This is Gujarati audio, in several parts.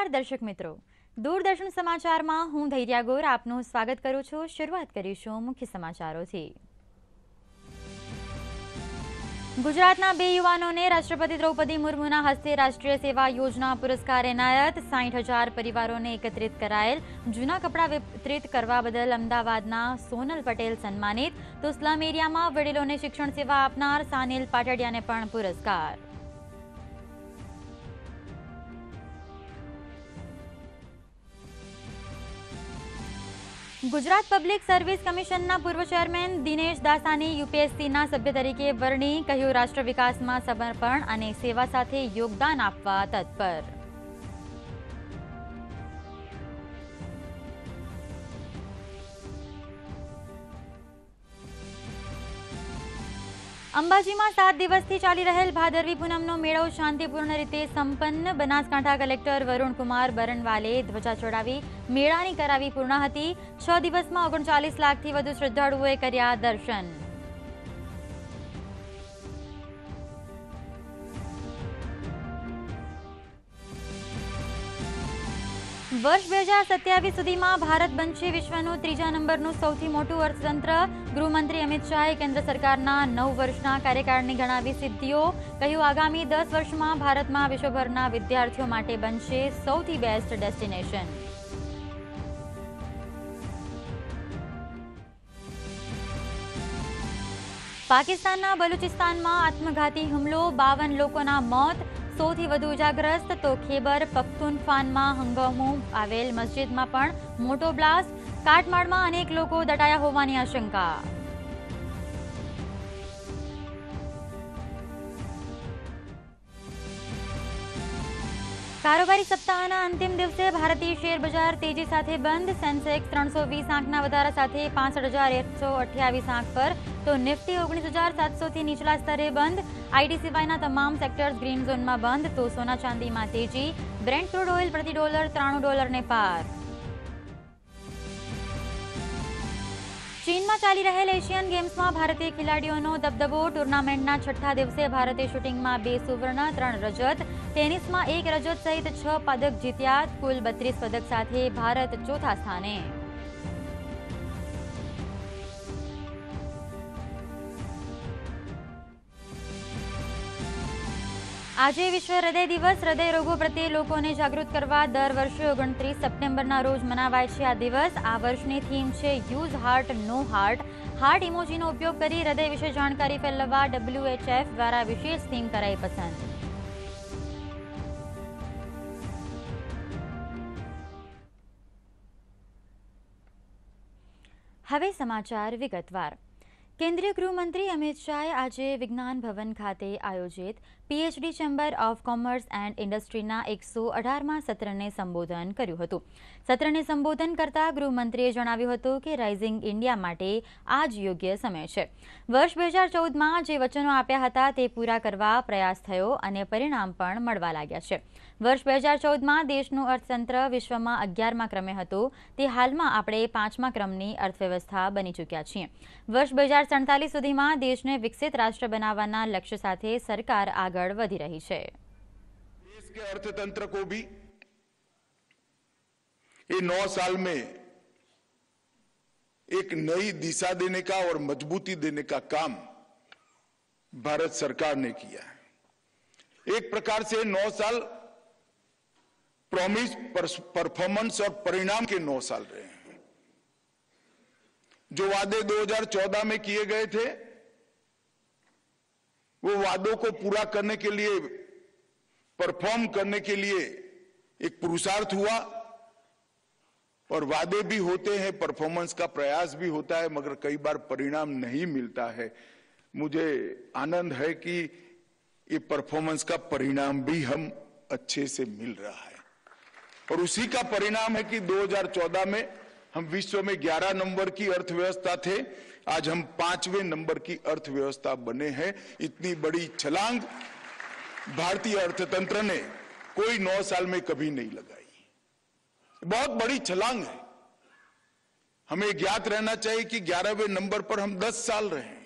નમસ્કાર દર્શક મિત્રો દૂરદર્શન સમાચારમાં હું ધૈર્યા ગોર આપનું સ્વાગત કરું છું શરૂઆત કરીશું મુખ્ય સમાચારોથી ગુજરાતના બે યુવાનોને રાષ્ટ્રપતિ દ્રૌપદી મુર્મુના હસ્તે રાષ્ટ્રીય સેવા યોજના પુરસ્કાર એનાયત સાઠ હજાર પરિવારોને એકત્રિત કરાયેલ જૂના કપડાં વિતરિત કરવા બદલ અમદાવાદના સોનલ પટેલ સન્માનિત તો સ્લમ એરિયામાં વડીલોને શિક્ષણ સેવા આપનાર સાનિલ પાટડિયાને પણ પુરસ્કાર ગુજરાત પબ્લિક સર્વિસ કમિશનના પૂર્વ ચેરમેન દિનેશ દાસાની યુપીએસસીના સભ્ય તરીકે વરણી કહ્યું રાષ્ટ્ર વિકાસમાં સમર્પણ અને સેવા સાથે યોગદાન આપવા તત્પર અંબાજીમાં સાત દિવસથી ચાલી રહેલ ભાદરવી પૂનમનો મેળો શાંતિપૂર્ણ રીતે સંપન્ન બનાસકાંઠા કલેક્ટર વરુણકુમાર બરણવાલે ધ્વજા ચડાવી મેળાની કરાવી પૂર્ણ હતી છ દિવસમાં ઓગણચાલીસ લાખથી વધુ શ્રદ્ધાળુઓએ કર્યા દર્શન વર્ષ બે હજાર સત્યાવીસ સુધીમાં ભારત બનશે વિશ્વનું ત્રીજા નંબરનું સૌથી મોટું અર્થતંત્ર ગૃહમંત્રી અમિત શાહે કેન્દ્ર સરકારના નવ વર્ષના કાર્યકાળની ગણાવી સિદ્ધિઓ કહ્યું આગામી દસ વર્ષમાં ભારતમાં વિશ્વભરના વિદ્યાર્થીઓ માટે બનશે સૌથી બેસ્ટ ડેસ્ટિનેશન પાકિસ્તાનના બલુચિસ્તાનમાં આત્મઘાતી હુમલો બાવન લોકોના મોત સૌથી વધુ ઇજાગ્રસ્ત તો ખેબર પખ્તુનફાનમાં હંગમો આવેલ મસ્જિદમાં પણ મોટો બ્લાસ્ટ કાટમાળમાં અનેક લોકો દટાયા હોવાની આશંકા કારોબારી સપ્તાહના અંતિમ દિવસે ભારતીય શેર બજાર તેજી સાથે બંધ સેન્સેક્સ ત્રણસો વીસ આંકના વધારા સાથે પાંસઠ હજાર એકસો અઠ્યાવીસ આંક પર તો નિફ્ટી ઓગણીસ હજાર સાતસોથી નીચલા સ્તરે બંધ આઈટી સિવાયના તમામ સેક્ટર્સ ગ્રીન ઝોનમાં બંધ તો સોના ચાંદીમાં તેજી બ્રેન્ડ ક્રૂડ ઓઇલ પ્રતિ ડોલર ત્રાણું ડોલરને પાર ચીનમાં ચાલી રહેલ એશિયન ગેમ્સમાં ભારતીય ખેલાડીઓનો દબદબો ટુર્નામેન્ટના છઠ્ઠા દિવસે ભારતે શૂટિંગમાં બે સુવર્ણ ત્રણ રજત ટેનિસમાં એક રજત સહિત છ પદક જીત્યા કુલ બત્રીસ પદક સાથે ભારત ચોથા સ્થાને આજે વિશ્વ હૃદય દિવસ હૃદય રોગો પ્રત્યે લોકોને જાગૃત કરવા દર વર્ષે ઓગણત્રીસ સપ્ટેમ્બરના રોજ મનાવાય છે આ દિવસ આ વર્ષની થીમ છે use heart know heart heart ઇમોજીનો ઉપયોગ કરી હૃદય વિશે જાણકારી ફેલાવવા ડબ્લ્યુએચએફ દ્વારા વિશેષ થીમ કરાઈ પસંદ હવે સમાચાર વિગતવાર કેન્દ્રીય ગૃહમંત્રી અમિત શાહે આજે વિજ્ઞાન ભવન ખાતે આયોજિત PHD chamber of commerce and ઇન્ડસ્ટ્રીના એકસો અઢારમાં સત્રને સંબોધન કર્યું હતું સત્રને સંબોધન કરતા ગૃહમંત્રીએ જણાવ્યું હતું કે રાઇઝિંગ ઇન્ડિયા માટે આ જ યોગ્ય સમય છે વર્ષ બે હજાર ચૌદમાં જે વચનો આપ્યા હતા તે પૂરા કરવા પ્રયાસ થયો અને પરિણામ પણ મળવા લાગ્યા છે વર્ષ બે હજાર ચૌદમાં દેશનું અર્થતંત્ર વિશ્વમાં અગિયારમાં ક્રમે હતું તે હાલમાં આપણે પાંચમા ક્રમની અર્થવ્યવસ્થા બની ચૂક્યા છીએ વર્ષ બે હજાર સડતાલીસ સુધીમાં દેશને વિકસિત રાષ્ટ્ર બનાવવાના લક્ષ્ય સાથે સરકાર આગળ વધી રહી છે દેશ કે અર્થતंत्र को भी ये नौ साल में एक नई दिशा देने का और मजबूती देने का काम भारत सरकार ने किया है एक प्रकार प्रॉमिस परफॉर्मेंस और परिणाम के नौ साल रहे हैं जो वादे 2014 में किए गए थे वो वादों को पूरा करने के लिए परफॉर्म करने के लिए एक पुरुषार्थ हुआ और वादे भी होते हैं परफॉर्मेंस का प्रयास भी होता है मगर कई बार परिणाम नहीं मिलता है मुझे आनंद है कि ये परफॉर्मेंस का परिणाम भी हम अच्छे से मिल रहा है और उसी का परिणाम है कि 2014 में हम विश्व में 11 नंबर की अर्थव्यवस्था थे आज हम पांचवें नंबर की अर्थव्यवस्था बने हैं इतनी बड़ी छलांग भारतीय अर्थतंत्र ने कोई नौ साल में कभी नहीं लगाई बहुत बड़ी छलांग है हमें ज्ञात रहना चाहिए कि ग्यारहवें नंबर पर हम दस साल रहे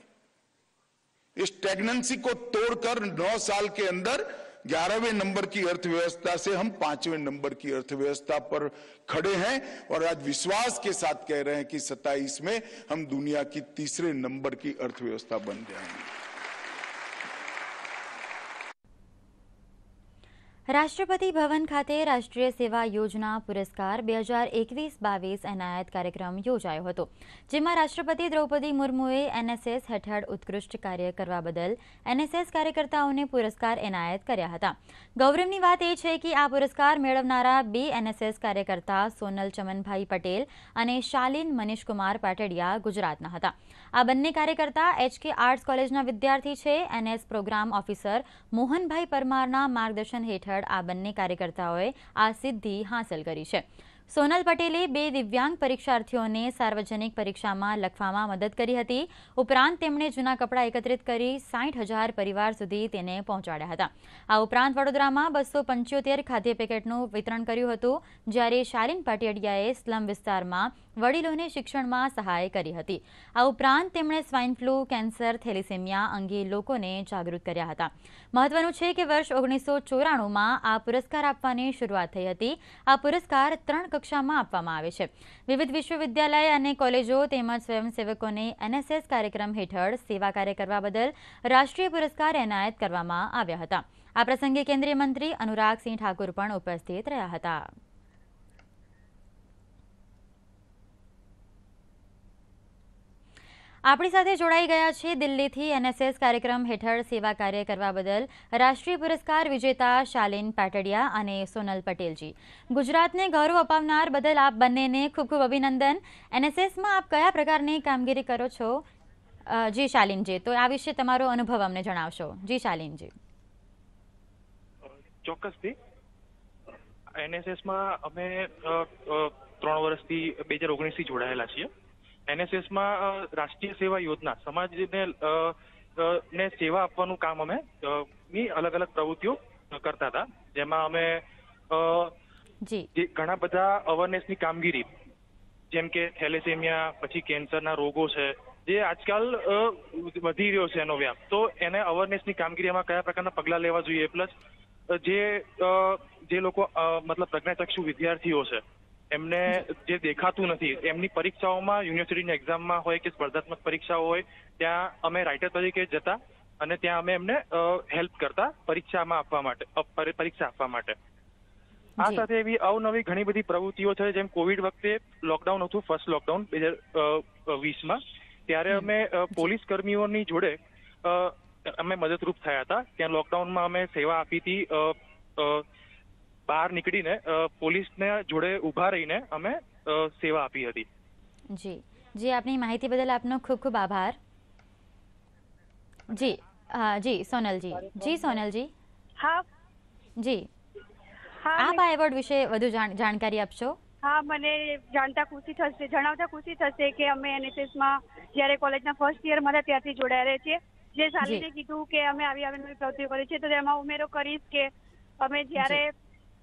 इस टेगनेंसी को तोड़कर नौ साल के अंदर ग्यारहवें नंबर की अर्थव्यवस्था से हम पांचवें नंबर की अर्थव्यवस्था पर खड़े हैं और आज विश्वास के साथ कह रहे हैं कि सत्ताईस में हम दुनिया की तीसरे नंबर की अर्थव्यवस्था बन जाएंगे રાષ્ટ્રપતિ ભવન ખાતે રાષ્ટ્રીય સેવા યોજના પુરસ્કાર બે હજાર એકવીસ બાવીસ એનાયત કાર્યક્રમ યોજાયો હતો જેમાં રાષ્ટ્રપતિ દ્રૌપદી મુર્મુએ એનએસએસ હેઠળ ઉત્કૃષ્ટ કાર્ય કરવા બદલ એનએસએસ કાર્યકર્તાઓને પુરસ્કાર એનાયત કર્યા હતા ગૌરવની વાત એ છે કે આ પુરસ્કાર મેળવનારા બે એનએસએસ કાર્યકર્તા સોનલ ચમનભાઈ પટેલ અને શાલિન મનીષકુમાર પાટડિયા ગુજરાતના હતા આ બંને કાર્યકર્તા એચકે આર્ટ્સ કોલેજના વિદ્યાર્થી છે એનએસ પ્રોગ્રામ ઓફિસર મોહનભાઈ પરમારના માર્ગદર્શન હેઠળ હેઠળ આ બંને કાર્યકર્તાઓએ આ સિદ્ધિ હાંસલ કરી છે સોનલ પટેલે બે દિવ્યાંગ પરીક્ષાર્થીઓને સાર્વજનિક પરીક્ષામાં લખવામાં મદદ કરી હતી ઉપરાંત તેમણે જૂના કપડાં એકત્રિત કરી સાઠ હજાર પરિવાર સુધી તેને પહોંચાડ્યા હતા આ ઉપરાંત વડોદરામાં બસો પંચોતેર ખાદ્ય પેકેટનું વિતરણ કર્યું હતું જ્યારે શાલિન પાટિયાડિયાએ સ્લમ વિસ્તારમાં વડીલોને શિક્ષણમાં સહાય કરી હતી આ ઉપરાંત તેમણે સ્વાઇન ફ્લૂ કેન્સર થેલિસેમિયા અંગે લોકોને જાગૃત કર્યા હતા મહત્વનું છે કે વર્ષ ઓગણીસો ચોરાણુંમાં આ પુરસ્કાર આપવાની શરૂઆત થઈ હતી આ પુરસ્કાર ત્રણ કક્ષામાં આપવામાં આવે છે વિવિધ વિશ્વવિદ્યાલય અને કોલેજો તેમજ સ્વયંસેવકોને એનએસએસ કાર્યક્રમ હેઠળ સેવા કાર્ય કરવા બદલ રાષ્ટ્રીય પુરસ્કાર એનાયત કરવામાં આવ્યા હતા આ પ્રસંગે કેન્દ્રીય મંત્રી અનુરાગસિંહ ઠાકુર પણ ઉપસ્થિત રહ્યા હતા આપણી સાથે જોડાઈ ગયા છે દિલ્હીથી એનએસએસ કાર્યક્રમ હેઠળ સેવા કાર્ય કરવા બદલ રાષ્ટ્રીય પુરસ્કાર વિજેતા શાલિન પાટડિયા અને સોનલ પટેલજી ગુજરાતને ગૌરવ અપાવનાર બદલ આપ બંનેને ખૂબ ખૂબ અભિનંદન એનએસએસમાં આપ કયા પ્રકારની કામગીરી કરો છો જી શાલિનજી તો આ વિશે તમારો અનુભવ અમને જણાવશો જી શાલિનજી ચોક્કસથી એનએસએસમાં અમે ત્રણ વર્ષથી બે હજાર ઓગણીસથી જોડાયેલા છીએ એનએસએસમાં રાષ્ટ્રીય સેવા યોજના સમાજને ને સેવા આપવાનું કામ અમે ની અલગ અલગ પ્રવૃત્તિઓ કરતા હતા જેમાં અમે ઘણા બધા ની કામગીરી જેમ કે થેલેસેમિયા પછી કેન્સરના રોગો છે જે આજકાલ વધી રહ્યો છે એનો વ્યાપ તો એને અવેરનેસની કામગીરીમાં કયા પ્રકારના પગલાં લેવા જોઈએ પ્લસ જે જે લોકો મતલબ પ્રજ્ઞાચક્ષુ વિદ્યાર્થીઓ છે એમને જે દેખાતું નથી એમની પરીક્ષાઓમાં યુનિવર્સિટીની એક્ઝામમાં હોય કે સ્પર્ધાત્મક પરીક્ષાઓ હોય ત્યાં અમે રાઇટર તરીકે જતા અને ત્યાં અમે એમને હેલ્પ કરતા પરીક્ષામાં આપવા માટે પરીક્ષા આપવા માટે આ સાથે એવી અવનવી ઘણી બધી પ્રવૃત્તિઓ છે જેમ કોવિડ વખતે લોકડાઉન હતું ફર્સ્ટ લોકડાઉન બે હજાર વીસમાં ત્યારે અમે પોલીસ કર્મીઓની જોડે અમે મદદરૂપ થયા હતા ત્યાં લોકડાઉનમાં અમે સેવા આપી હતી બહાર નીકળીને પોલીસને જોડે ઊભા રહીને અમે સેવા આપી હતી જી જી આપની માહિતી બદલ આપનો ખૂબ ખૂબ આભાર જી હા જી સોનલજી જી સોનલજી હા જી આપ આ એવોર્ડ વિશે વધુ જાણકારી આપશો હા મને જાણતા ખુશી થશે જણાવતા ખુશી થશે કે અમે માં જ્યારે કોલેજના ફર્સ્ટ યરમાં હતા ત્યાંથી જોડાયા છીએ જે સાલીને કીધું કે અમે આવી આવી પ્રવૃત્તિઓ કરી છે તો તેમાં ઉમેરો કરીશ કે અમે જ્યારે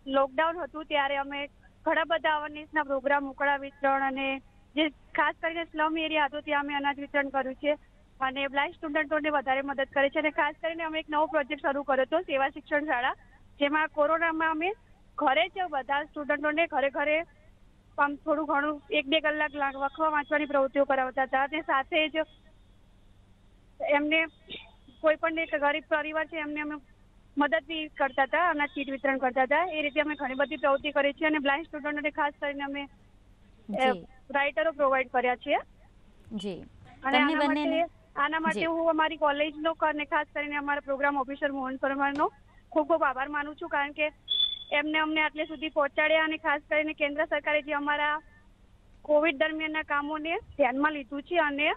લોકડાઉન હતું ત્યારે અમે ઘણા બધા અવેરનેસના પ્રોગ્રામ ઉકળા વિતરણ અને જે ખાસ કરીને સ્લમ એરિયા હતો ત્યાં અમે અનાજ વિતરણ કર્યું છે અને બ્લાઇન્ડ સ્ટુડન્ટોને વધારે મદદ કરે છે અને ખાસ કરીને અમે એક નવો પ્રોજેક્ટ શરૂ કર્યો હતો સેવા શિક્ષણ શાળા જેમાં કોરોનામાં અમે ઘરે જ બધા સ્ટુડન્ટોને ઘરે ઘરે આમ થોડું ઘણું એક બે કલાક લખવા વાંચવાની પ્રવૃત્તિઓ કરાવતા હતા અને સાથે જ એમને કોઈ પણ એક ગરીબ પરિવાર છે એમને અમે મદદ બી કરતા હતા અને કીટ વિતરણ કરતા હતા એ રીતે અમે ઘણી બધી પ્રવૃત્તિ કરી છે અને બ્લાઇન્ડ સ્ટુડન્ટોને ખાસ કરીને અમે રાઇટરો પ્રોવાઇડ કર્યા છે જી અને આના માટે આના માટે હું અમારી કોલેજનો અને ખાસ કરીને અમારા પ્રોગ્રામ ઓફિસર મોહન પરમારનો ખૂબ ખૂબ આભાર માનું છું કારણ કે એમને અમને આટલે સુધી પહોંચાડ્યા અને ખાસ કરીને કેન્દ્ર સરકારે જે અમારા કોવિડ દરમિયાનના કામોને ધ્યાનમાં લીધું છે અને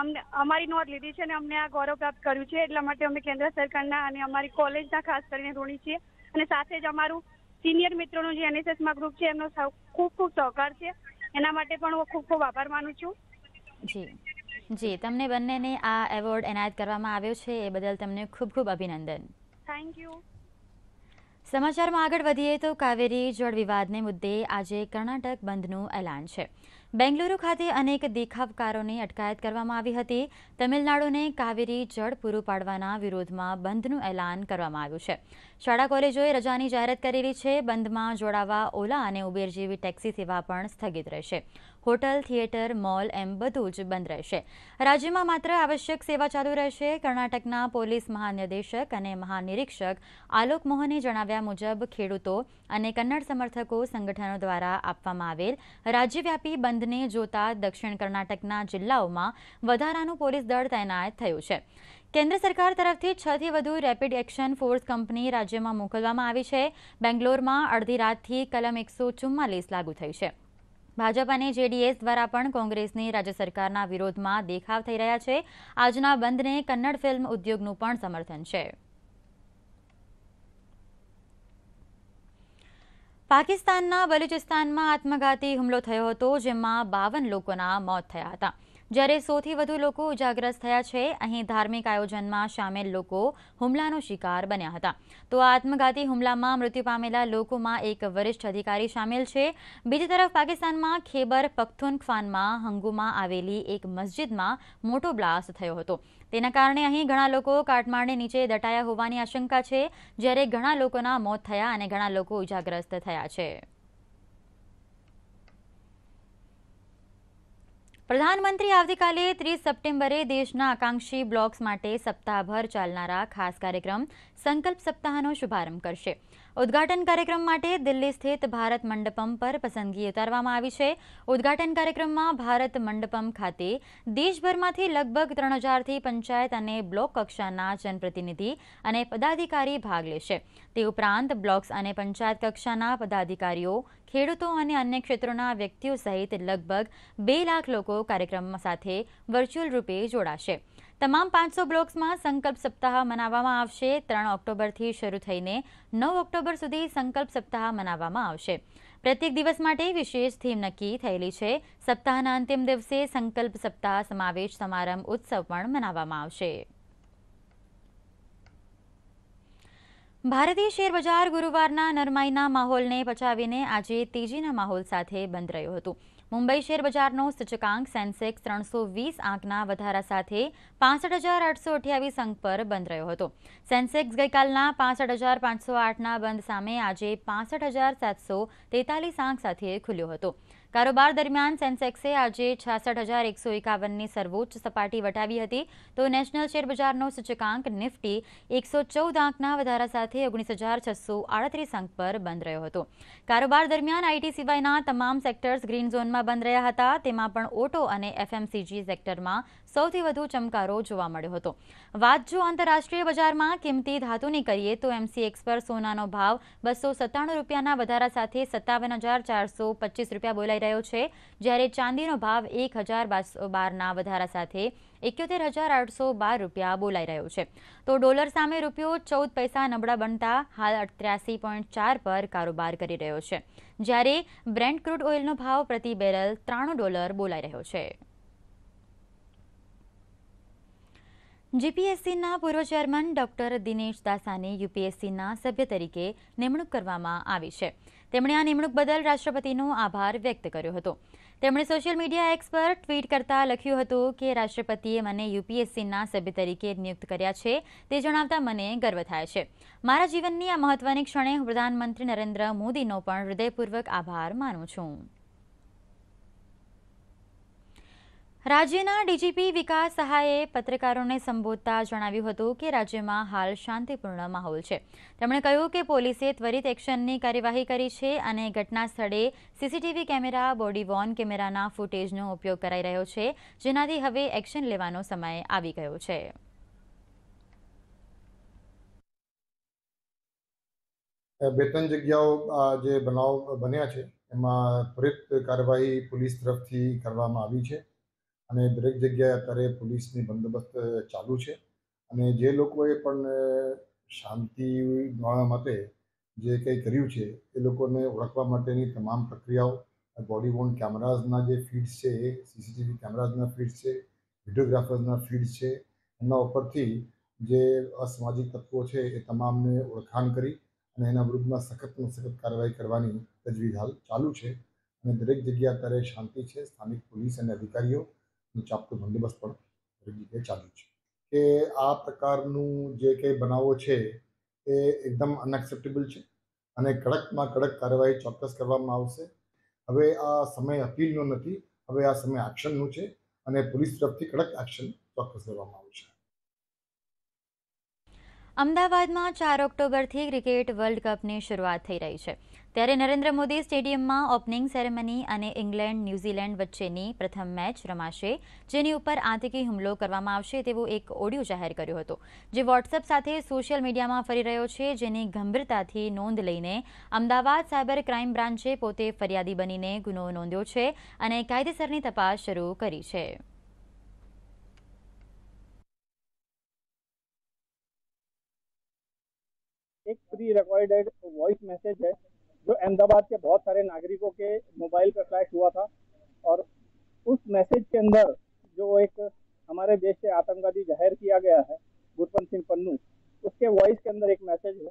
અમને અમારી નોંધ લીધી છે અને અમને આ ગૌરવ પ્રાપ્ત કર્યું છે એટલા માટે અમે કેન્દ્ર સરકારના અને અમારી કોલેજના ખાસ કરીને ઋણી છીએ અને સાથે જ અમારું સિનિયર મિત્રોનું જે એનએસએસમાં ગ્રુપ છે એમનો ખૂબ ખૂબ સહકાર છે એના માટે પણ હું ખૂબ ખૂબ આભાર માનું છું જી જી તમને બંનેને આ એવોર્ડ એનાયત કરવામાં આવ્યો છે એ બદલ તમને ખૂબ ખૂબ અભિનંદન થેન્ક યુ સમાચારમાં આગળ વધીએ તો કાવેરી જળ વિવાદને મુદ્દે આજે કર્ણાટક બંધનું એલાન છે બેંગલુરુ ખાતે અનેક દેખાવકારોની અટકાયત કરવામાં આવી હતી તમિલનાડુને કાવેરી જળ પૂરું પાડવાના વિરોધમાં બંધનું એલાન કરવામાં આવ્યું છે શાળા કોલેજોએ રજાની જાહેરાત કરેલી છે બંધમાં જોડાવા ઓલા અને ઉબેર જેવી ટેક્સી સેવા પણ સ્થગિત રહેશે હોટલ થિયેટર મોલ એમ બધું જ બંધ રહેશે રાજ્યમાં માત્ર આવશ્યક સેવા ચાલુ રહેશે કર્ણાટકના પોલીસ મહાનિર્દેશક અને મહાનિરીક્ષક આલોક મોહને જણાવ્યા મુજબ ખેડૂતો અને કન્નડ સમર્થકો સંગઠનો દ્વારા આપવામાં આવેલ રાજ્યવ્યાપી બંધને જોતા દક્ષિણ કર્ણાટકના જિલ્લાઓમાં વધારાનું પોલીસ દળ તૈનાત થયું છે કેન્દ્ર સરકાર તરફથી છ થી વધુ રેપિડ એક્શન ફોર્સ કંપની રાજ્યમાં મોકલવામાં આવી છે બેંગ્લોરમાં અડધી રાતથી કલમ એકસો ચુમ્માલીસ લાગુ થઈ છે ભાજપ અને જેડીએસ દ્વારા પણ કોંગ્રેસની રાજ્ય સરકારના વિરોધમાં દેખાવ થઈ રહ્યા છે આજના બંધને કન્નડ ફિલ્મ ઉદ્યોગનું પણ સમર્થન છે પાકિસ્તાનના બલુચિસ્તાનમાં આત્મઘાતી હુમલો થયો હતો જેમાં બાવન લોકોના મોત થયા હતા જ્યારે સૌથી વધુ લોકો ઇજાગ્રસ્ત થયા છે અહીં ધાર્મિક આયોજનમાં સામેલ લોકો હુમલાનો શિકાર બન્યા હતા તો આત્મઘાતી હુમલામાં મૃત્યુ પામેલા લોકોમાં એક વરિષ્ઠ અધિકારી સામેલ છે બીજી તરફ પાકિસ્તાનમાં ખેબર પખ્તુનખ્વાનમાં હંગુમાં આવેલી એક મસ્જિદમાં મોટો બ્લાસ્ટ થયો હતો તેના કારણે અહીં ઘણા લોકો કાટમાળને નીચે દટાયા હોવાની આશંકા છે જ્યારે ઘણા લોકોના મોત થયા અને ઘણા લોકો ઇજાગ્રસ્ત થયા છે પ્રધાનમંત્રી આવતીકાલે ત્રીસ સપ્ટેમ્બરે દેશના આકાંક્ષી બ્લોક્સ માટે સપ્તાહભર ચાલનારા ખાસ કાર્યક્રમ સંકલ્પ સપ્તાહનો શુભારંભ કરશે ઉદ્ઘાટન કાર્યક્રમ માટે દિલ્હી સ્થિત ભારત મંડપમ પર પસંદગી ઉતારવામાં આવી છે ઉદ્ઘાટન કાર્યક્રમમાં ભારત મંડપમ ખાતે દેશભરમાંથી લગભગ ત્રણ હજારથી પંચાયત અને બ્લોક કક્ષાના જનપ્રતિનિધિ અને પદાધિકારી ભાગ લેશે તે ઉપરાંત બ્લોક્સ અને પંચાયત કક્ષાના પદાધિકારીઓ ખેડૂતો અને અન્ય ક્ષેત્રોના વ્યક્તિઓ સહિત લગભગ બે લાખ લોકો કાર્યક્રમ સાથે વર્ચ્યુઅલ રૂપે જોડાશે તમામ પાંચસો બ્લોક્સમાં સંકલ્પ સપ્તાહ મનાવવામાં આવશે ત્રણ ઓક્ટોબરથી શરૂ થઈને નવ ઓક્ટોબર સુધી સંકલ્પ સપ્તાહ મનાવવામાં આવશે પ્રત્યેક દિવસ માટે વિશેષ થીમ નક્કી થયેલી છે સપ્તાહના અંતિમ દિવસે સંકલ્પ સપ્તાહ સમાવેશ સમારંભ ઉત્સવ પણ મનાવવામાં આવશે ભારતીય શેરબજાર ગુરુવારના નરમાઈના માહોલને પચાવીને આજે તેજીના માહોલ સાથે બંધ રહ્યું હતું મુંબઈ શેરબજારનો સૂચકાંક સેન્સેક્સ ત્રણસો વીસ આંકના વધારા સાથે પાસઠ હજાર આઠસો અઠ્યાવીસ અંક પર બંધ રહ્યો હતો સેન્સેક્સ ગઈકાલના પાસઠ હજાર પાંચસો આઠના બંધ સામે આજે પાસઠ હજાર સાતસો તેતાલીસ આંક સાથે ખુલ્યો હતો કારોબાર દરમિયાન સેન્સેક્સે આજે છાસઠ હજાર એકસો એકાવનની સર્વોચ્ચ સપાટી વટાવી હતી તો નેશનલ શેરબજારનો સૂચકાંક નિફ્ટી એકસો ચૌદ આંકના વધારા સાથે ઓગણીસ હજાર છસો આડત્રીસ અંક પર બંધ રહ્યો હતો કારોબાર દરમિયાન આઈટી સિવાયના તમામ સેક્ટર્સ ગ્રીન ઝોનમાં બંધ રહ્યા હતા તેમાં પણ ઓટો અને એફએમસીજી સેક્ટરમાં સૌથી વધુ ચમકારો જોવા મળ્યો હતો વાત જો આંતરરાષ્ટ્રીય બજારમાં કિંમતી ધાતુની કરીએ તો એમસીએક્સ પર સોનાનો ભાવ બસો સત્તાણું રૂપિયાના વધારા સાથે સત્તાવન હજાર ચારસો પચીસ રૂપિયા બોલાઈ રહ્યો છે જ્યારે ચાંદીનો ભાવ એક હજાર બારસો બારના વધારા સાથે એકોતેર હજાર આઠસો બાર રૂપિયા બોલાઈ રહ્યો છે તો ડોલર સામે રૂપિયો ચૌદ પૈસા નબળા બનતા હાલ અઠ્યાસી પોઈન્ટ ચાર પર કારોબાર કરી રહ્યો છે જ્યારે બ્રેન્ડ ક્રૂડ ઓઇલનો ભાવ પ્રતિ બેરલ ત્રાણું ડોલર બોલાઈ રહ્યો છે જીપીએસસીના પૂર્વ ચેરમેન ડોક્ટર દિનેશ દાસાની યુપીએસસીના સભ્ય તરીકે નિમણૂક કરવામાં આવી છે તેમણે આ નિમણૂક બદલ રાષ્ટ્રપતિનો આભાર વ્યક્ત કર્યો હતો તેમણે સોશિયલ મીડિયા એક્સ પર ટ્વીટ કરતા લખ્યું હતું કે રાષ્ટ્રપતિએ મને યુપીએસસીના સભ્ય તરીકે નિયુક્ત કર્યા છે તે જણાવતા મને ગર્વ થાય છે મારા જીવનની આ મહત્વની ક્ષણે હું પ્રધાનમંત્રી નરેન્દ્ર મોદીનો પણ હૃદયપૂર્વક આભાર માનું છું રાજ્યના ડીજીપી વિકાસ સહાયે પત્રકારોને સંબોધતા જણાવ્યું હતું કે રાજ્યમાં હાલ શાંતિપૂર્ણ માહોલ છે તેમણે કહ્યું કે પોલીસે ત્વરિત એક્શનની કાર્યવાહી કરી છે અને ઘટના સ્થળે સીસીટીવી કેમેરા બોડી વોર્ન કેમેરાના ફૂટેજનો ઉપયોગ કરાઈ રહ્યો છે જેનાથી હવે એક્શન લેવાનો સમય આવી ગયો છે બે ત્રણ જગ્યાઓ જે બનાવ બન્યા છે એમાં ત્વરિત કાર્યવાહી પોલીસ તરફથી કરવામાં આવી છે અને દરેક જગ્યાએ અત્યારે પોલીસની બંદોબસ્ત ચાલુ છે અને જે લોકોએ પણ શાંતિ માણવા માટે જે કંઈ કર્યું છે એ લોકોને ઓળખવા માટેની તમામ પ્રક્રિયાઓ બોડી વોર્ન કેમેરાઝના જે ફીડ્સ છે એ સીસીટીવી કેમેરાઝના ફીડ્સ છે વિડીયોગ્રાફર્સના ફીડ્સ છે એના ઉપરથી જે અસામાજિક તત્વો છે એ તમામને ઓળખાણ કરી અને એના વિરુદ્ધમાં સખતમાં સખત કાર્યવાહી કરવાની તજવીજ હાલ ચાલુ છે અને દરેક જગ્યા અત્યારે શાંતિ છે સ્થાનિક પોલીસ અને અધિકારીઓ ચાપતો બંદોબસ્ત પણ દરેક ચાલુ છે કે આ પ્રકારનું જે કંઈ બનાવો છે એ એકદમ અનએક્સેપ્ટેબલ છે અને કડકમાં કડક કાર્યવાહી ચોક્કસ કરવામાં આવશે હવે આ સમય અપીલનો નથી હવે આ સમય એક્શનનું છે અને પોલીસ તરફથી કડક એક્શન ચોક્કસ લેવામાં આવશે અમદાવાદમાં ચાર ઓક્ટોબરથી ક્રિકેટ વર્લ્ડ કપની શરૂઆત થઈ રહી છે ત્યારે નરેન્દ્ર મોદી સ્ટેડિયમમાં ઓપનિંગ સેરેમની અને ઇંગ્લેન્ડ ન્યૂઝીલેન્ડ વચ્ચેની પ્રથમ મેચ રમાશે જેની ઉપર આતંકી હુમલો કરવામાં આવશે તેવું એક ઓડિયો જાહેર કર્યો હતો જે વોટ્સએપ સાથે સોશિયલ મીડિયામાં ફરી રહ્યો છે જેની ગંભીરતાથી નોંધ લઈને અમદાવાદ સાયબર ક્રાઇમ બ્રાન્ચે પોતે ફરિયાદી બનીને ગુનો નોંધ્યો છે અને કાયદેસરની તપાસ શરૂ કરી છે प्री रिकॉर्डेड वॉइस मैसेज है जो अहमदाबाद के बहुत सारे नागरिकों के मोबाइल पर फ्लैश हुआ था और उस मैसेज के अंदर जो एक हमारे देश से आतंकवादी जाहिर किया गया है गुरपंत सिंह पन्नू उसके वॉइस के अंदर एक मैसेज है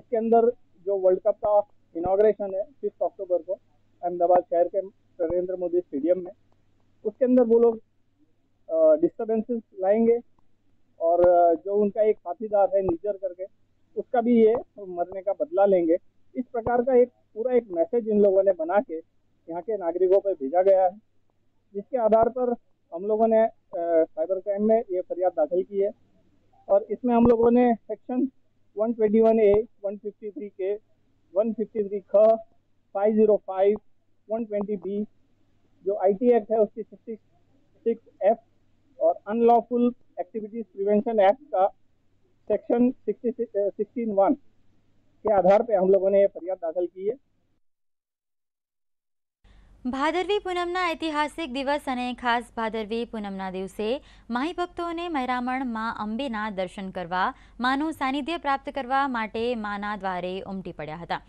इसके अंदर जो वर्ल्ड कप का इनाग्रेशन है फिफ्थ अक्टूबर को अहमदाबाद शहर के नरेंद्र मोदी स्टेडियम में उसके अंदर वो लोग डिस्टर्बेंसेस लाएंगे और जो उनका एक साथीदार है निजर करके उसका भी ये मरने का बदला लेंगे इस प्रकार का एक पूरा एक मैसेज इन लोगों ने बना के यहाँ के नागरिकों पर भेजा गया है जिसके आधार पर हम लोगों ने साइबर क्राइम में ये फरियाद दाखिल की है और इसमें हम लोगों ने सेक्शन 121 ए 153 के 153 ख 505 120 बी जो आईटी एक्ट है उसकी सिक्स एफ और अनलॉफुल एक्टिविटीज प्रिवेंशन एक्ट का सेक्शन सिक्सटीन वन के आधार पर हम लोगों ने ये फरियाद दाखिल की है ભાદરવી પૂનમના ઐતિહાસિક દિવસ અને ખાસ ભાદરવી પૂનમના દિવસે માહી ભક્તોને મહેરામણ માં અંબેના દર્શન કરવા માનું સાનિધ્ય પ્રાપ્ત કરવા માટે માના દ્વારે ઉમટી પડ્યા હતા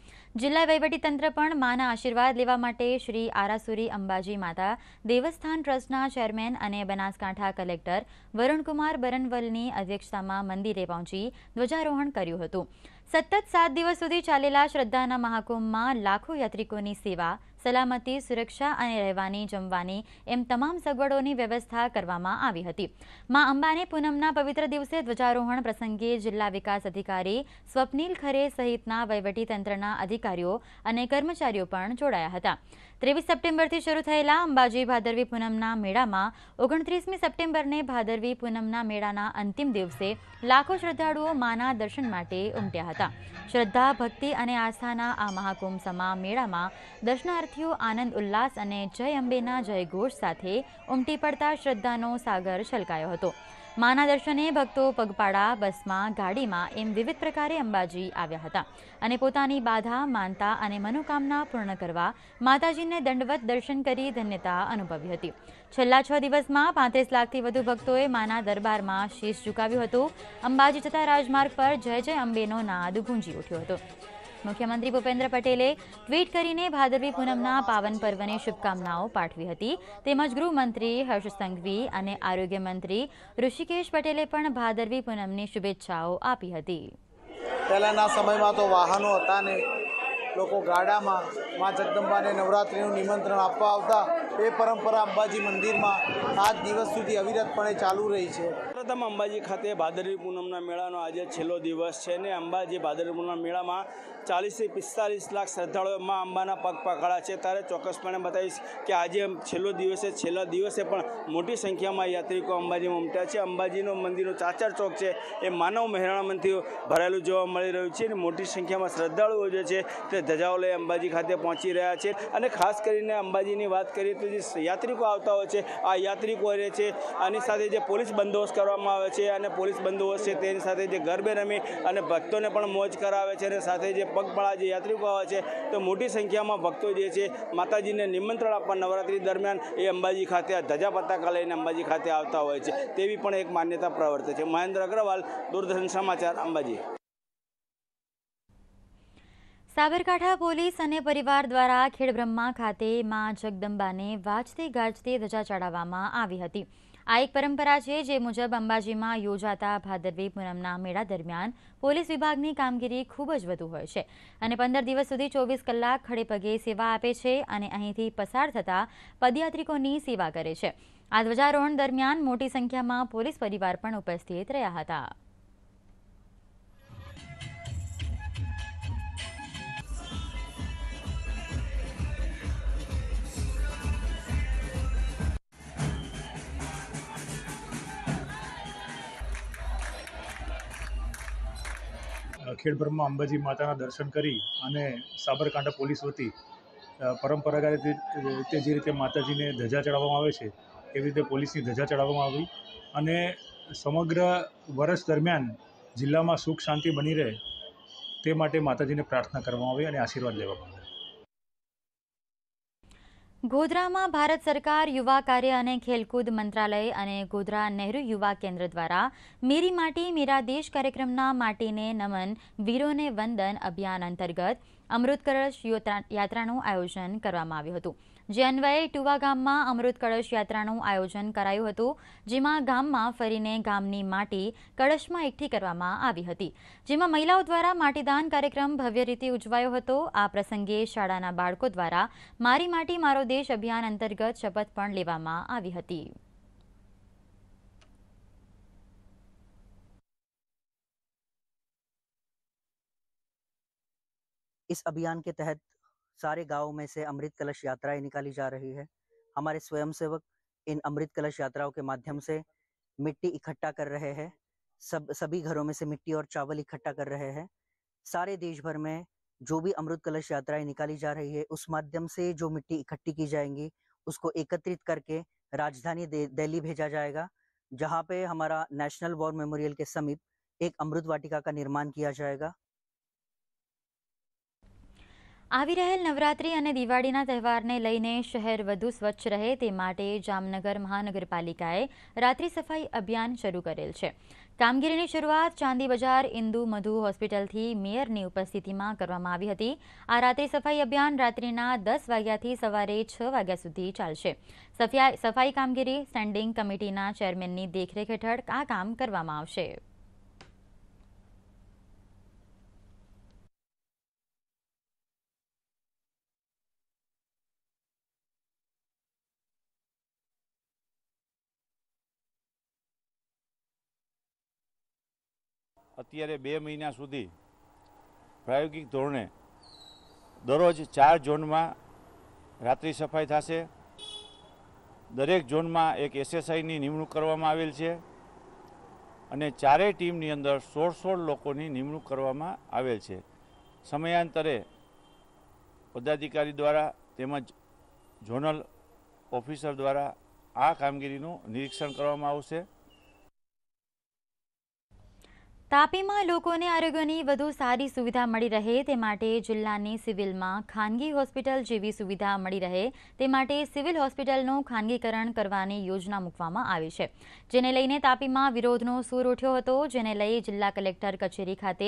જિલ્લા વહીવટીતંત્ર પણ માના આશીર્વાદ લેવા માટે શ્રી આરાસુરી અંબાજી માતા દેવસ્થાન ટ્રસ્ટના ચેરમેન અને બનાસકાંઠા કલેક્ટર વરુણકુમાર બરનવલની અધ્યક્ષતામાં મંદિરે પહોંચી ધ્વજારોહણ કર્યું હતું સતત સાત દિવસ સુધી ચાલેલા શ્રદ્ધાના મહાકુંભમાં લાખો યાત્રિકોની સેવા સલામતી સુરક્ષા અને રહેવાની જમવાની એમ તમામ સગવડોની વ્યવસ્થા કરવામાં આવી હતી માં અંબાની પૂનમના પવિત્ર દિવસે ધ્વજારોહણ પ્રસંગે જિલ્લા વિકાસ અધિકારી સ્વપ્નિલ ખરે સહિતના વહીવટીતંત્રના અધિકારીઓ અને કર્મચારીઓ પણ જોડાયા હતા ત્રેવીસ સપ્ટેમ્બરથી શરૂ થયેલા અંબાજી ભાદરવી પૂનમના મેળામાં ઓગણત્રીસમી સપ્ટેમ્બરને ભાદરવી પૂનમના મેળાના અંતિમ દિવસે લાખો શ્રદ્ધાળુઓ માના દર્શન માટે ઉમટ્યા હતા શ્રદ્ધા ભક્તિ અને આસ્થાના આ મહાકુંભ સમા મેળામાં દર્શનાર્થીઓ આનંદ ઉલ્લાસ અને જય અંબેના જયઘોષ સાથે ઉમટી પડતા શ્રદ્ધાનો સાગર છલકાયો હતો માના દર્શને ભક્તો પગપાળા બસમાં ગાડીમાં એમ વિવિધ પ્રકારે અંબાજી આવ્યા હતા અને પોતાની બાધા માનતા અને મનોકામના પૂર્ણ કરવા માતાજીને દંડવત દર્શન કરી ધન્યતા અનુભવી હતી છેલ્લા છ દિવસમાં પાંત્રીસ લાખથી વધુ ભક્તોએ માના દરબારમાં શીશ ઝુકાવ્યું હતું અંબાજી જતા રાજમાર્ગ પર જય જય અંબેનો નાદ ગુંજી ઉઠ્યો હતો મુખ્યમંત્રી ભૂપેન્દ્ર પટેલે ટ્વીટ કરીને ભાદરવી પૂનમના પાવન પર્વની શુભકામનાઓ પાઠવી હતી તેમજ ગૃહમંત્રી હર્ષ સંઘવી અને આરોગ્ય મંત્રી ઋષિકેશ પટેલે પણ ભાદરવી પૂનમની શુભેચ્છાઓ આપી હતી પહેલાંના સમયમાં તો વાહનો હતા ને લોકો ગાડામાં મા જગદંબાને નવરાત્રિનું નિમંત્રણ આપવા આવતા એ પરંપરા અંબાજી મંદિરમાં આજ દિવસ સુધી અવિરતપણે ચાલુ રહી છે પ્રથમ અંબાજી ખાતે ભાદરવી પૂનમના મેળાનો આજે છેલ્લો દિવસ છે ને અંબાજી ભાદરવી પૂનમના મેળામાં ચાલીસથી પિસ્તાલીસ લાખ શ્રદ્ધાળુએ મા અંબાના પગ પકડા છે ત્યારે ચોક્કસપણે બતાવીશ કે આજે છેલ્લો દિવસે છેલ્લા દિવસે પણ મોટી સંખ્યામાં યાત્રિકો અંબાજીમાં ઉમટ્યા છે અંબાજીનું મંદિરનું ચાચર ચોક છે એ માનવ મહેરામણથી ભરાયેલું જોવા મળી રહ્યું છે અને મોટી સંખ્યામાં શ્રદ્ધાળુઓ જે છે તે ધજાઓ લઈ અંબાજી ખાતે પહોંચી રહ્યા છે અને ખાસ કરીને અંબાજીની વાત કરીએ તો જે યાત્રિકો આવતા હોય છે આ યાત્રિકો રહે છે આની સાથે જે પોલીસ બંદોબસ્ત કરવામાં આવે છે અને પોલીસ બંદોબસ્ત છે તેની સાથે જે ગરબે રમી અને ભક્તોને પણ મોજ કરાવે છે અને સાથે જે પગપાળા જે યાત્રિકો આવે છે તો મોટી સંખ્યામાં ભક્તો જે છે માતાજીને નિમંત્રણ આપવા નવરાત્રી દરમિયાન એ અંબાજી ખાતે ધજા પતાકા લઈને અંબાજી ખાતે આવતા હોય છે તેવી પણ એક માન્યતા પ્રવર્તે છે મહેન્દ્ર અગ્રવાલ દૂરદર્શન સમાચાર અંબાજી સાબરકાંઠા પોલીસ અને પરિવાર દ્વારા ખેડબ્રહ્મા ખાતે માં જગદંબાને વાજતે ગાજતે ધજા ચડાવવામાં આવી હતી આ એક પરંપરા છે જે મુજબ અંબાજીમાં યોજાતા ભાદરવી પૂનમના મેળા દરમિયાન પોલીસ વિભાગની કામગીરી ખૂબ જ વધુ હોય છે અને પંદર દિવસ સુધી ચોવીસ કલાક ખડેપગે સેવા આપે છે અને અહીંથી પસાર થતા પદયાત્રિકોની સેવા કરે છે આ ધ્વજારોહણ દરમિયાન મોટી સંખ્યામાં પોલીસ પરિવાર પણ ઉપસ્થિત રહ્યા હતા ખેડબ્રહ્મા અંબાજી માતાના દર્શન કરી અને સાબરકાંઠા પોલીસ વતી પરંપરાગત રીતે જે રીતે માતાજીને ધજા ચડાવવામાં આવે છે એવી રીતે પોલીસની ધજા ચડાવવામાં આવી અને સમગ્ર વર્ષ દરમિયાન જિલ્લામાં સુખ શાંતિ બની રહે તે માટે માતાજીને પ્રાર્થના કરવામાં આવી અને આશીર્વાદ લેવામાં આવ્યા ગોધરામાં ભારત સરકાર યુવા કાર્ય અને ખેલકૂદ મંત્રાલય અને ગોધરા નહેરુ યુવા કેન્દ્ર દ્વારા મેરી માટી મેરા દેશ કાર્યક્રમના માટીને નમન વીરોને વંદન અભિયાન અંતર્ગત અમૃત કળશ યાત્રાનું આયોજન કરવામાં આવ્યું હતું જે અન્વયે ટુવા ગામમાં અમૃત કળશ યાત્રાનું આયોજન કરાયું હતું જેમાં ગામમાં ફરીને ગામની માટી કળશમાં એકઠી કરવામાં આવી હતી જેમાં મહિલાઓ દ્વારા માટીદાન કાર્યક્રમ ભવ્ય રીતે ઉજવાયો હતો આ પ્રસંગે શાળાના બાળકો દ્વારા મારી માટી મારો દેશ અભિયાન અંતર્ગત શપથ પણ લેવામાં આવી હતી इस अभियान के तहत सारे गाँव में से अमृत कलश यात्राएं निकाली जा रही है हमारे स्वयंसेवक इन अमृत कलश यात्राओं के माध्यम से मिट्टी इकट्ठा कर रहे हैं सब सभी घरों में से मिट्टी और चावल इकट्ठा कर रहे हैं सारे देश भर में जो भी अमृत कलश यात्राएं निकाली जा रही है उस माध्यम से जो मिट्टी इकट्ठी की जाएंगी उसको एकत्रित करके राजधानी दिल्ली भेजा जाएगा जहाँ पे हमारा नेशनल वॉर मेमोरियल के समीप एक अमृत वाटिका का निर्माण किया जाएगा આવી રહેલ નવરાત્રી અને દિવાળીના તહેવારને લઈને શહેર વધુ સ્વચ્છ રહે તે માટે જામનગર મહાનગરપાલિકાએ રાત્રિ સફાઈ અભિયાન શરૂ કરેલ છે કામગીરીની શરૂઆત ચાંદી બજાર ઇન્દુ મધુ હોસ્પિટલથી મેયરની ઉપસ્થિતિમાં કરવામાં આવી હતી આ રાત્રિ સફાઈ અભિયાન રાત્રિના દસ વાગ્યાથી સવારે છ વાગ્યા સુધી ચાલશે સફાઈ કામગીરી સ્ટેન્ડિંગ કમિટીના ચેરમેનની દેખરેખ હેઠળ આ કામ કરવામાં આવશે અત્યારે બે મહિના સુધી પ્રાયોગિક ધોરણે દરરોજ ચાર ઝોનમાં રાત્રિ સફાઈ થશે દરેક ઝોનમાં એક એસએસઆઈની નિમણૂક કરવામાં આવેલ છે અને ચારેય ટીમની અંદર સોળ સોળ લોકોની નિમણૂક કરવામાં આવેલ છે સમયાંતરે પદાધિકારી દ્વારા તેમજ ઝોનલ ઓફિસર દ્વારા આ કામગીરીનું નિરીક્ષણ કરવામાં આવશે તાપીમાં લોકોને આરોગ્યની વધુ સારી સુવિધા મળી રહે તે માટે જિલ્લાની સિવિલમાં ખાનગી હોસ્પિટલ જેવી સુવિધા મળી રહે તે માટે સિવિલ હોસ્પિટલનું ખાનગીકરણ કરવાની યોજના મૂકવામાં આવી છે જેને લઈને તાપીમાં વિરોધનો સૂર ઉઠ્યો હતો જેને લઈ જિલ્લા કલેક્ટર કચેરી ખાતે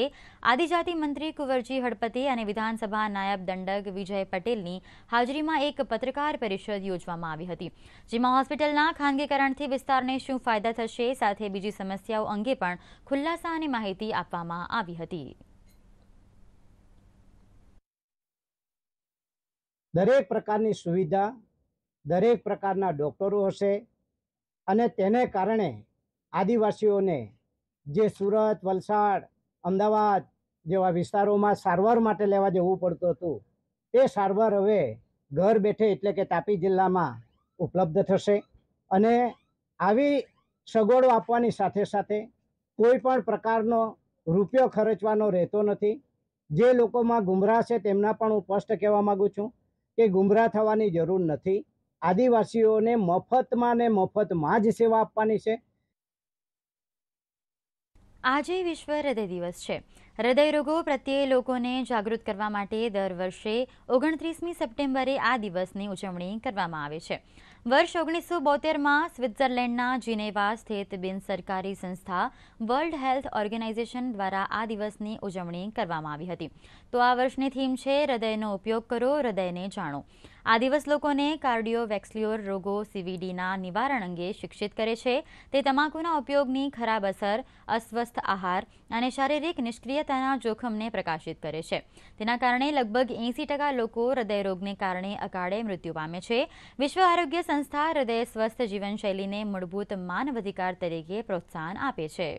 આદિજાતિ મંત્રી કુંવરજી હડપતિ અને વિધાનસભા નાયબ દંડક વિજય પટેલની હાજરીમાં એક પત્રકાર પરિષદ યોજવામાં આવી હતી જેમાં હોસ્પિટલના ખાનગીકરણથી વિસ્તારને શું ફાયદા થશે સાથે બીજી સમસ્યાઓ અંગે પણ ખુલ્લાસા અને માહિતી આપવામાં આવી હતી દરેક પ્રકારની સુવિધા દરેક પ્રકારના ડોક્ટરો હશે અને તેને કારણે આદિવાસીઓને જે સુરત વલસાડ અમદાવાદ જેવા વિસ્તારોમાં સારવાર માટે લેવા જવું પડતું હતું તે સારવાર હવે ઘર બેઠે એટલે કે તાપી જિલ્લામાં ઉપલબ્ધ થશે અને આવી સગવડો આપવાની સાથે સાથે કોઈ પણ પ્રકારનો રૂપિયો ખર્ચવાનો રહેતો નથી જે લોકોમાં ગુમરાહ છે તેમના પણ હું સ્પષ્ટ કહેવા માગું છું કે ગુમરાહ થવાની જરૂર નથી આદિવાસીઓને મફતમાં ને મફતમાં જ સેવા આપવાની છે આજે વિશ્વ હૃદય દિવસ છે હૃદય રોગો પ્રત્યે લોકોને જાગૃત કરવા માટે દર વર્ષે ઓગણત્રીસમી સપ્ટેમ્બરે આ દિવસની ઉજવણી કરવામાં આવે છે વર્ષ ઓગણીસો બોતેરમાં સ્વિટ્ઝરલેન્ડના જીનેવા સ્થિત બિનસરકારી સંસ્થા વર્લ્ડ હેલ્થ ઓર્ગેનાઇઝેશન દ્વારા આ દિવસની ઉજવણી કરવામાં આવી હતી તો આ વર્ષની થીમ છે હૃદયનો ઉપયોગ કરો હૃદયને જાણો આ દિવસ લોકોને કાર્ડિયોવેક્સ્યુલર રોગો સીવીડીના નિવારણ અંગે શિક્ષિત કરે છે તે તમાકુના ઉપયોગની ખરાબ અસર અસ્વસ્થ આહાર અને શારીરિક નિષ્ક્રિયતાના જોખમને પ્રકાશિત કરે છે તેના કારણે લગભગ એંસી ટકા લોકો હૃદયરોગને કારણે અકાળે મૃત્યુ પામે છે વિશ્વ આરોગ્ય સંસ્થા હૃદય સ્વસ્થ જીવનશૈલીને મૂળભૂત માનવ અધિકાર તરીકે પ્રોત્સાહન આપે છે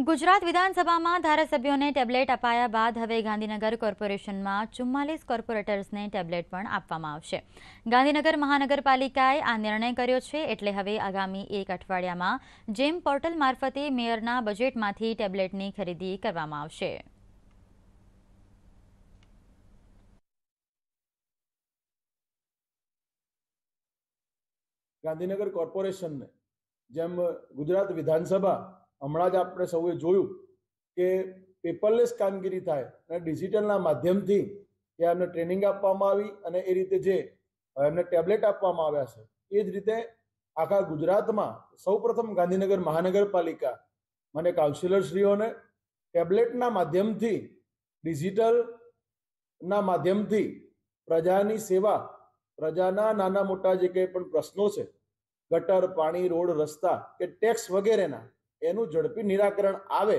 ગુજરાત વિધાનસભામાં ધારાસભ્યોને ટેબ્લેટ અપાયા બાદ હવે ગાંધીનગર કોર્પોરેશનમાં ચુમ્માલીસ કોર્પોરેટર્સને ટેબ્લેટ પણ આપવામાં આવશે ગાંધીનગર મહાનગરપાલિકાએ આ નિર્ણય કર્યો છે એટલે હવે આગામી એક અઠવાડિયામાં જેમ પોર્ટલ મારફતે મેયરના બજેટમાંથી ટેબ્લેટની ખરીદી કરવામાં આવશે ગાંધીનગર કોર્પોરેશનને જેમ ગુજરાત વિધાનસભા હમણાં જ આપણે સૌએ જોયું કે પેપરલેસ કામગીરી થાય અને ડિજિટલના માધ્યમથી એ એમને ટ્રેનિંગ આપવામાં આવી અને એ રીતે જે એમને ટેબ્લેટ આપવામાં આવ્યા છે એ જ રીતે આખા ગુજરાતમાં સૌપ્રથમ ગાંધીનગર મહાનગરપાલિકા અને કાઉન્સિલરશ્રીઓને ટેબ્લેટના માધ્યમથી ડિજિટલના માધ્યમથી પ્રજાની સેવા પ્રજાના નાના મોટા જે કંઈ પણ પ્રશ્નો છે ગટર પાણી રોડ રસ્તા કે ટેક્સ વગેરેના એનું ઝડપી નિરાકરણ આવે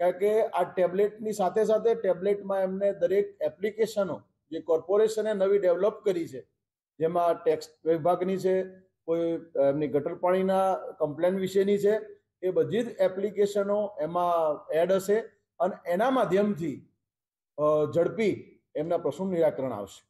કારણ કે આ ટેબ્લેટની સાથે સાથે ટેબ્લેટમાં એમને દરેક એપ્લિકેશનો જે કોર્પોરેશને નવી ડેવલપ કરી છે જેમાં ટેક્સ વિભાગની છે કોઈ એમની ગટર પાણીના કમ્પ્લેન વિશેની છે એ બધી જ એપ્લિકેશનો એમાં એડ હશે અને એના માધ્યમથી ઝડપી એમના પ્રશ્નો નિરાકરણ આવશે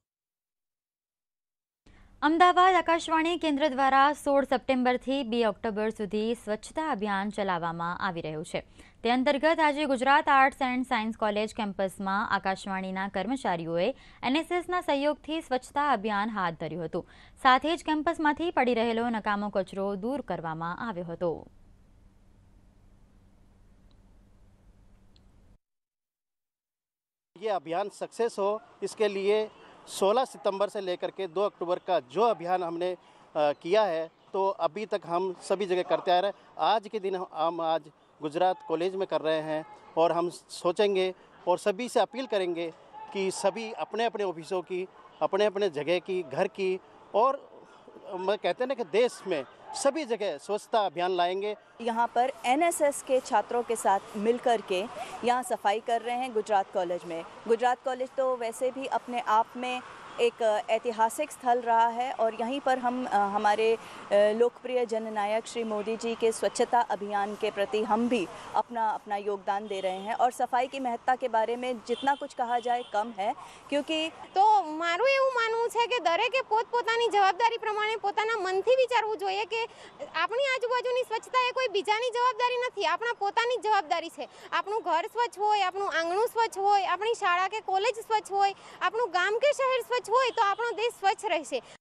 અમદાવાદ આકાશવાણી કેન્દ્ર દ્વારા સોળ સપ્ટેમ્બરથી બે ઓક્ટોબર સુધી સ્વચ્છતા અભિયાન ચલાવવામાં આવી રહ્યું છે તે અંતર્ગત આજે Gujarat arts and science college કેમ્પસમાં આકાશવાણીના કર્મચારીઓએ એનએસએસના સહયોગથી સ્વચ્છતા અભિયાન હાથ ધર્યું હતું સાથે જ કેમ્પસમાંથી પડી રહેલો નકામો કચરો દૂર કરવામાં આવ્યો હતો ये अभियान सक्सेस हो इसके 16 सितंबर से लेकर के 2 अक्टूबर का जो अभियान हमने किया है तो अभी तक हम सभी जगह करते आ रहे हैं आज के दिन हम आज गुजरात कॉलेज में कर रहे हैं और हम सोचेंगे और सभी से अपील करेंगे कि सभी अपने अपने ऑफिसों की अपने अपने जगह की घर की और मैं कहते हैं ना कि देश में सभी जगह स्वच्छता अभियान लाएंगे यहाँ पर एनएसएस के छात्रों के साथ मिलकर के यहाँ सफाई कर रहे हैं गुजरात कॉलेज में गुजरात कॉलेज तो वैसे भी अपने आप में एक ऐतिहासिक स्थल रहा है और यहीं पर हम हमारे लोकप्रिय जननायक श्री मोदी जी के स्वच्छता अभियान के प्रति हम भी अपना अपना योगदान दे रहे हैं और सफाई की महत्ता के बारे में जितना कुछ कहा जाए कम है क्योंकि तो मारू एवं मानव है कि दरेके पोत पोता जवाबदारी प्रमाण पोता मन थी विचारव जो अपनी आजूबाजू स्वच्छता जवाबदारी जवाबदारी स्वच्छ हो शाला के कॉलेज स्वच्छ हो स्वच्छ સ્વચ્છ હોય તો આપણો દેશ સ્વચ્છ રહેશે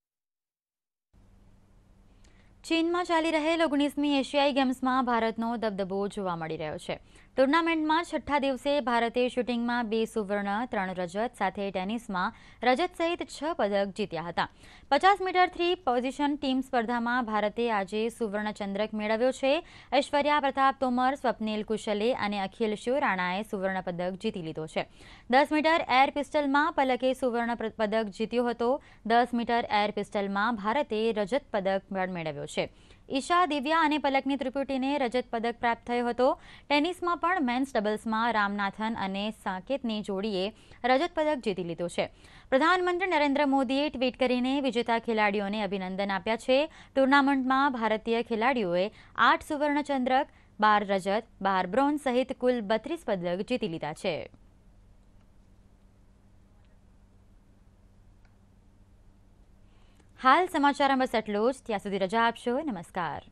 ચીનમાં ચાલી રહેલ ઓગણીસમી એશિયાઈ ગેમ્સમાં ભારતનો દબદબો જોવા મળી રહ્યો છે ટુર્નામેન્ટમાં છઠ્ઠા દિવસે ભારતે શૂટિંગમાં બે સુવર્ણ ત્રણ રજત સાથે ટેનિસમાં રજત સહિત છ પદક જીત્યા હતા પચાસ મીટર થ્રી પોઝિશન ટીમ સ્પર્ધામાં ભારતે આજે સુવર્ણચંદ્રક મેળવ્યો છે ઐશ્વર્યા પ્રતાપ તોમર સ્વપ્નિલ કુશલે અને અખિલ શિવ રાણાએ સુવર્ણ જીતી લીધો છે દસ મીટર એર પિસ્ટલમાં પલકે સુવર્ણ પદક જીત્યો હતો દસ મીટર એર પિસ્ટલમાં ભારતે રજત પદક મેળવ્યો છે ઈશા દિવ્યા અને પલકની ત્રિપુટીને રજત પદક પ્રાપ્ત થયો હતો ટેનિસમાં પણ મેન્સ ડબલ્સમાં રામનાથન અને સાકેતની જોડીએ રજત પદક જીતી લીધો છે પ્રધાનમંત્રી નરેન્દ્ર મોદીએ ટ્વીટ કરીને વિજેતા ખેલાડીઓને અભિનંદન આપ્યા છે ટુર્નામેન્ટમાં ભારતીય ખેલાડીઓએ આઠ સુવર્ણચંદ્રક બાર રજત બાર બ્રોન્ઝ સહિત કુલ બત્રીસ પદક જીતી લીધા છે હાલ સમાચાર બસ એટલો જ ત્યાં સુધી રજા આપશો નમસ્કાર